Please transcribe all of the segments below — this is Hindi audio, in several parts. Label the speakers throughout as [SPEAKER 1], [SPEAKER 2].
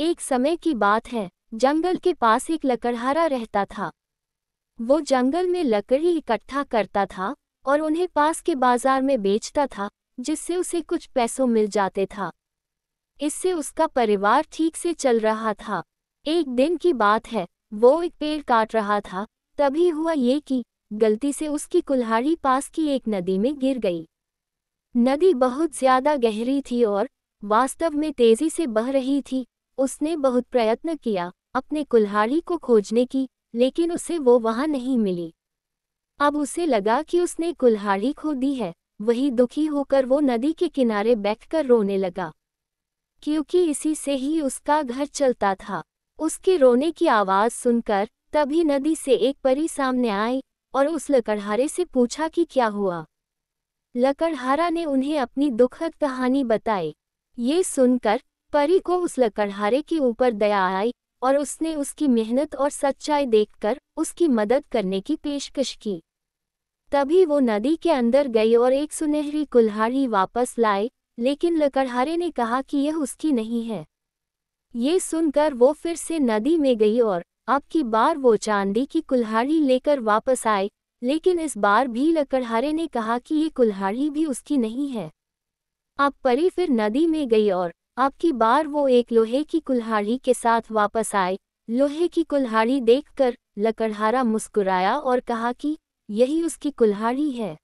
[SPEAKER 1] एक समय की बात है जंगल के पास एक लकड़हारा रहता था वो जंगल में लकड़ी इकट्ठा करता था और उन्हें पास के बाजार में बेचता था जिससे उसे कुछ पैसों मिल जाते था इससे उसका परिवार ठीक से चल रहा था एक दिन की बात है वो एक पेड़ काट रहा था तभी हुआ ये कि गलती से उसकी कुल्हाड़ी पास की एक नदी में गिर गई नदी बहुत ज्यादा गहरी थी और वास्तव में तेजी से बह रही थी उसने बहुत प्रयत्न किया अपने कुल्हाड़ी को खोजने की लेकिन उसे वो वहाँ नहीं मिली अब उसे लगा कि उसने कुल्हाड़ी खो दी है वही दुखी होकर वो नदी के किनारे बैठकर रोने लगा क्योंकि इसी से ही उसका घर चलता था उसके रोने की आवाज़ सुनकर तभी नदी से एक परी सामने आई और उस लकड़हारे से पूछा कि क्या हुआ लकड़हारा ने उन्हें अपनी दुखद कहानी बताई ये सुनकर परी को उस लकड़हारे के ऊपर दया आई और उसने उसकी मेहनत और सच्चाई देखकर उसकी मदद करने की पेशकश की तभी वो नदी के अंदर गई और एक सुनहरी कुल्हाड़ी वापस लाए लेकिन लकड़हारे ने कहा कि यह उसकी नहीं है ये सुनकर वो फिर से नदी में गई और अब की बार वो चांदी की कुल्हाड़ी लेकर वापस आए लेकिन इस बार भी लकड़हारे ने कहा कि ये कुल्हाड़ी भी उसकी नहीं है अब परी फिर नदी में गई और आपकी बार वो एक लोहे की कुल्हाड़ी के साथ वापस आए लोहे की कुल्हाड़ी देखकर लकड़हारा मुस्कुराया और कहा कि यही उसकी कुल्हाड़ी है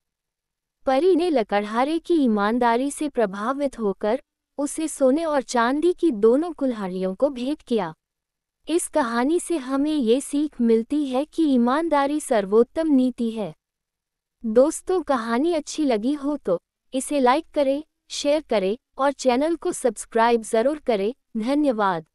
[SPEAKER 1] परी ने लकड़हारे की ईमानदारी से प्रभावित होकर उसे सोने और चांदी की दोनों कुल्हाड़ियों को भेंट किया इस कहानी से हमें ये सीख मिलती है कि ईमानदारी सर्वोत्तम नीति है दोस्तों कहानी अच्छी लगी हो तो इसे लाइक करें शेयर करें और चैनल को सब्सक्राइब ज़रूर करें धन्यवाद